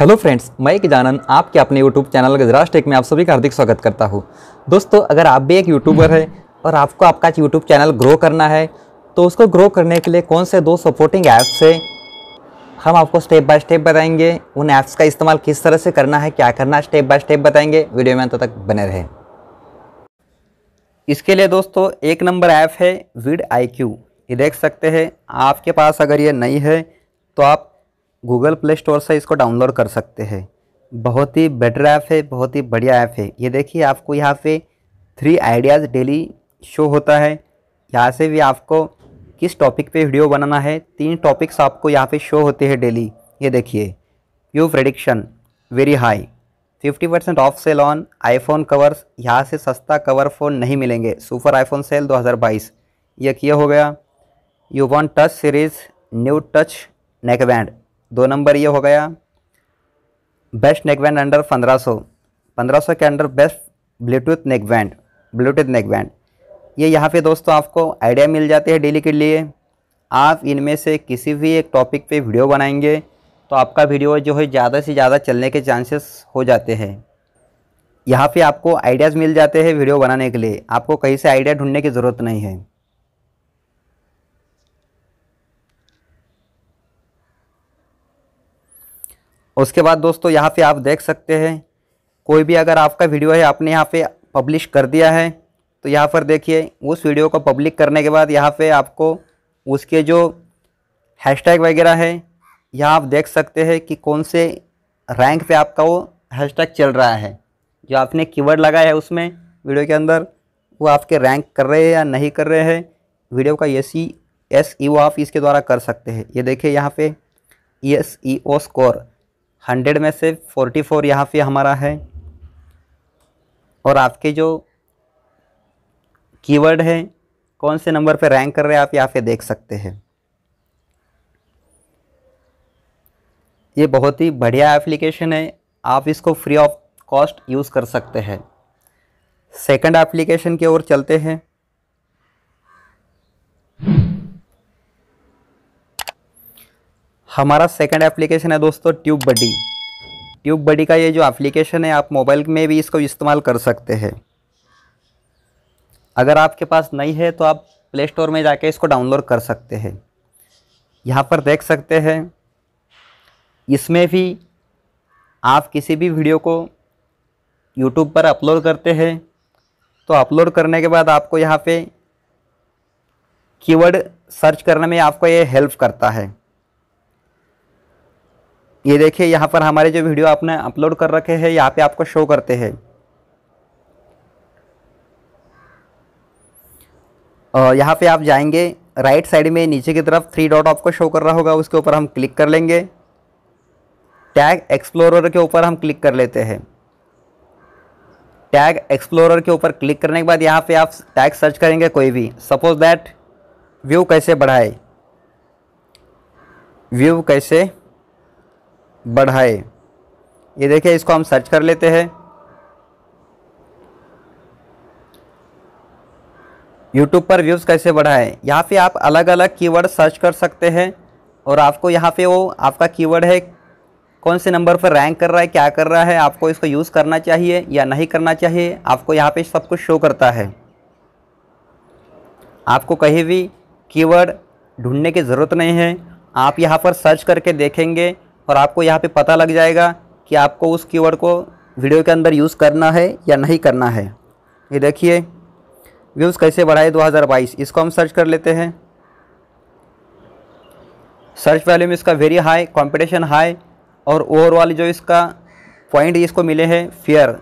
hello friends मैं एक जानन आपके अपने यूट्यूब चैनल गजराज टेक में आप सभी का हार्दिक स्वागत करता हूँ दोस्तों अगर आप भी एक यूट्यूबर है और आपको आपका यूट्यूब चैनल ग्रो करना है तो उसको ग्रो करने के लिए कौन से दो सपोर्टिंग ऐप्स हैं हम आपको स्टेप बाय स्टेप बताएंगे उन ऐप्स का इस्तेमाल किस तरह से करना है क्या करना स्टेप बाय स्टेप बताएंगे वीडियो में अंत तो तक बने रहे इसके लिए दोस्तों एक नंबर ऐप है विड आई ये देख सकते हैं आपके पास अगर ये नहीं है तो आप गूगल प्ले स्टोर से इसको डाउनलोड कर सकते हैं बहुत ही बेटर ऐप है बहुत ही बढ़िया ऐप है ये देखिए आपको यहाँ पे थ्री आइडियाज़ डेली शो होता है यहाँ से भी आपको किस टॉपिक पे वीडियो बनाना है तीन टॉपिक्स आपको यहाँ पे शो होते हैं डेली ये देखिए you prediction very high fifty percent off sale on iPhone covers यहाँ से सस्ता कवर फ़ोन नहीं मिलेंगे सुपर आईफोन सेल 2022 ये किया हो गया you want touch series new touch neck band दो नंबर ये हो गया बेस्ट नेकबैंड अंडर पंद्रह सौ पंद्रह सौ के under best Bluetooth neckband Bluetooth neckband ये यहाँ पे दोस्तों आपको आइडिया मिल जाते हैं डेली के लिए आप इनमें से किसी भी एक टॉपिक पे वीडियो बनाएंगे तो आपका वीडियो जो है ज़्यादा से ज़्यादा चलने के चांसेस हो जाते हैं यहाँ पे आपको आइडियाज़ मिल जाते हैं वीडियो बनाने के लिए आपको कहीं से आइडिया ढूंढने की ज़रूरत नहीं है उसके बाद दोस्तों यहाँ पे आप देख सकते हैं कोई भी अगर आपका वीडियो है आपने यहाँ पे पब्लिश कर दिया है तो यहाँ पर देखिए उस वीडियो को पब्लिक करने के बाद यहाँ पे आपको उसके जो हैशटैग वगैरह है यहाँ आप देख सकते हैं कि कौन से रैंक पे आपका वो हैशटैग चल रहा है जो आपने कीवर्ड लगाया है उसमें वीडियो के अंदर वो आपके रैंक कर रहे हैं या नहीं कर रहे हैं वीडियो का एस ई एस ई ओ आप इसके द्वारा कर सकते हैं ये देखिए यहाँ पे S E O score hundred में से फोर्टी फोर यहाँ पे हमारा है और आपके जो कीवर्ड है कौन से नंबर पे रैंक कर रहे हैं आप यहाँ पे देख सकते हैं ये बहुत ही बढ़िया एप्लीकेशन है आप इसको फ्री ऑफ कॉस्ट यूज़ कर सकते हैं सेकंड एप्लीकेशन की ओर चलते हैं हमारा सेकंड एप्लीकेशन है दोस्तों ट्यूब बडी ट्यूब बडी का ये जो एप्लीकेशन है आप मोबाइल में भी इसको इस्तेमाल कर सकते हैं अगर आपके पास नहीं है तो आप प्ले स्टोर में जाके इसको डाउनलोड कर सकते हैं यहाँ पर देख सकते हैं इसमें भी आप किसी भी वीडियो को यूट्यूब पर अपलोड करते हैं तो अपलोड करने के बाद आपको यहाँ पे कीवर्ड सर्च करने में आपको ये हेल्प करता है ये देखिए यहाँ पर हमारे जो वीडियो आपने अपलोड कर रखे हैं यहाँ पे आपको शो करते हैं यहाँ पे आप जाएंगे राइट साइड में नीचे की तरफ थ्री डॉट आपको शो कर रहा होगा उसके ऊपर हम क्लिक कर लेंगे टैग एक्सप्लोरर के ऊपर हम क्लिक कर लेते हैं टैग एक्सप्लोरर के ऊपर क्लिक करने के बाद यहाँ पे आप टैग सर्च करेंगे कोई भी सपोज दैट व्यू कैसे बढ़ाए व्यू कैसे बढ़ाए ये देखिए इसको हम सर्च कर लेते हैं यूट्यूब पर व्यूज़ कैसे बढ़ाएं यहाँ पे आप अलग अलग कीवर्ड सर्च कर सकते हैं और आपको यहाँ पे वो आपका कीवर्ड है कौन से नंबर पर रैंक कर रहा है क्या कर रहा है आपको इसको यूज़ करना चाहिए या नहीं करना चाहिए आपको यहाँ पे सब कुछ शो करता है आपको कहीं भी कीवर्ड ढूंढने की ज़रूरत नहीं है आप यहाँ पर सर्च करके देखेंगे और आपको यहाँ पे पता लग जाएगा कि आपको उस कीवर्ड को वीडियो के अंदर यूज़ करना है या नहीं करना है ये देखिए व्यूज़ कैसे बढ़ाए 2022 इसको हम सर्च कर लेते हैं सर्च वैल्यूम में इसका वेरी हाई कंपटीशन हाई और ओवरऑल जो इसका पॉइंट इसको मिले हैं फेयर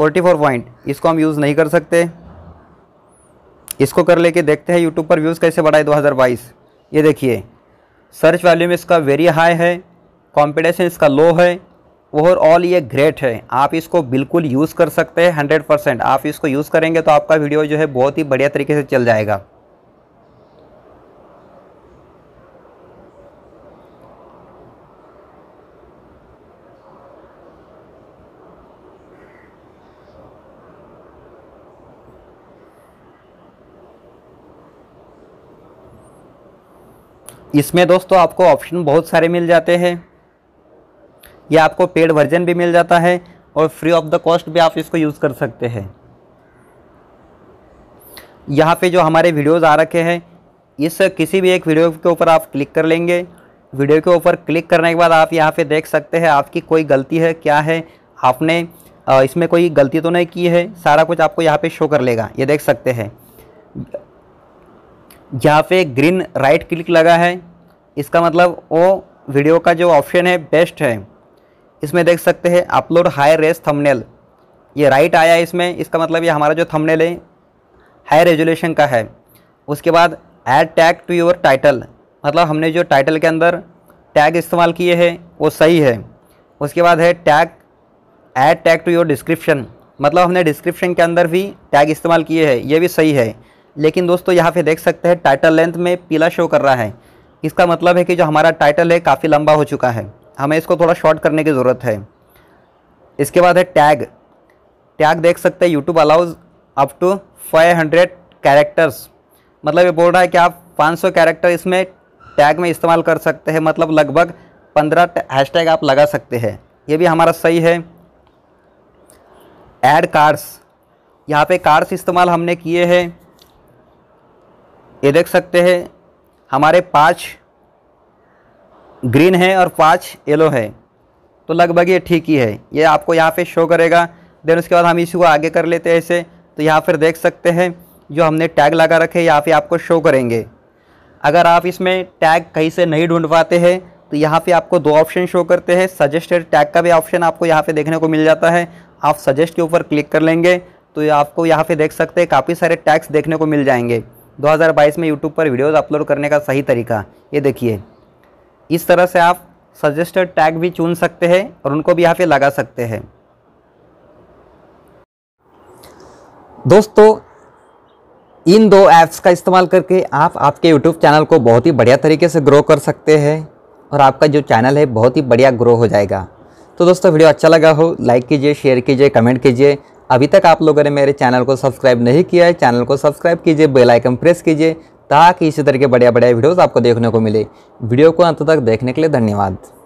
44 पॉइंट इसको हम यूज़ नहीं कर सकते इसको कर लेके देखते हैं यूट्यूब पर व्यूज़ कैसे बढ़ाए दो ये देखिए सर्च वैल्यूम इसका वेरी हाई है कॉम्पिटिशन इसका लो है ओवरऑल ये ग्रेट है आप इसको बिल्कुल यूज़ कर सकते हैं हंड्रेड परसेंट आप इसको यूज़ करेंगे तो आपका वीडियो जो है बहुत ही बढ़िया तरीके से चल जाएगा इसमें दोस्तों आपको ऑप्शन बहुत सारे मिल जाते हैं ये आपको पेड वर्जन भी मिल जाता है और फ्री ऑफ द कॉस्ट भी आप इसको यूज़ कर सकते हैं यहाँ पे जो हमारे वीडियोज़ आ रखे हैं इस किसी भी एक वीडियो के ऊपर आप क्लिक कर लेंगे वीडियो के ऊपर क्लिक करने के बाद आप यहाँ पे देख सकते हैं आपकी कोई गलती है क्या है आपने इसमें कोई गलती तो नहीं की है सारा कुछ आपको यहाँ पे शो कर लेगा ये देख सकते हैं यहाँ पे ग्रीन राइट क्लिक लगा है इसका मतलब वो वीडियो का जो ऑप्शन है बेस्ट है इसमें देख सकते हैं अपलोड हाई रेस थंबनेल ये राइट आया है इसमें इसका मतलब ये हमारा जो थंबनेल है हाई रेजोल्यूशन का है उसके बाद add tag to your title मतलब हमने जो टाइटल के अंदर टैग इस्तेमाल किए हैं वो सही है उसके बाद है tag add tag to your description मतलब हमने डिस्क्रिप्शन के अंदर भी टैग इस्तेमाल किए हैं ये भी सही है लेकिन दोस्तों यहाँ पे देख सकते हैं टाइटल लेंथ में पीला शो कर रहा है इसका मतलब है कि जो हमारा टाइटल है काफ़ी लंबा हो चुका है हमें इसको थोड़ा शॉर्ट करने की ज़रूरत है इसके बाद है टैग टैग देख सकते हैं YouTube allows up to 500 characters मतलब ये बोल रहा है कि आप 500 कैरेक्टर इसमें टैग में इस्तेमाल कर सकते हैं मतलब लगभग 15 हैशटैग आप लगा सकते हैं ये भी हमारा सही है एड कार्ड्स यहाँ पे कार्ड्स इस्तेमाल हमने किए हैं ये देख सकते हैं हमारे पाँच ग्रीन है और पाँच येलो है तो लगभग ये ठीक ही है ये आपको यहाँ पे शो करेगा देन उसके बाद हम इसी को आगे कर लेते हैं ऐसे तो यहाँ फिर देख सकते हैं जो हमने टैग लगा रखे यहाँ पे आपको शो करेंगे अगर आप इसमें टैग कहीं से नहीं ढूंढ पाते हैं तो यहाँ पे आपको दो ऑप्शन शो करते हैं सजेस्टेड टैग का भी ऑप्शन आपको यहाँ पे देखने को मिल जाता है आप सजेस्ट के ऊपर क्लिक कर लेंगे तो आपको यहाँ पे देख सकते हैं काफ़ी सारे टैग्स देखने को मिल जाएंगे 2022 में यूट्यूब पर वीडियोज़ अपलोड करने का सही तरीका ये देखिए इस तरह से आप सजेस्टेड टैग भी चुन सकते हैं और उनको भी यहाँ पे लगा सकते हैं दोस्तों इन दो ऐप्स का इस्तेमाल करके आप आपके यूट्यूब चैनल को बहुत ही बढ़िया तरीके से ग्रो कर सकते हैं और आपका जो चैनल है बहुत ही बढ़िया ग्रो हो जाएगा तो दोस्तों वीडियो अच्छा लगा हो लाइक कीजिए शेयर कीजिए कमेंट कीजिए अभी तक आप लोगों ने मेरे चैनल को सब्सक्राइब नहीं किया है चैनल को सब्सक्राइब कीजिए बेल आइकन प्रेस कीजिए ताकि इसी तरह के बढ़िया बढ़िया वीडियोस आपको देखने को मिले वीडियो को अंत तक देखने के लिए धन्यवाद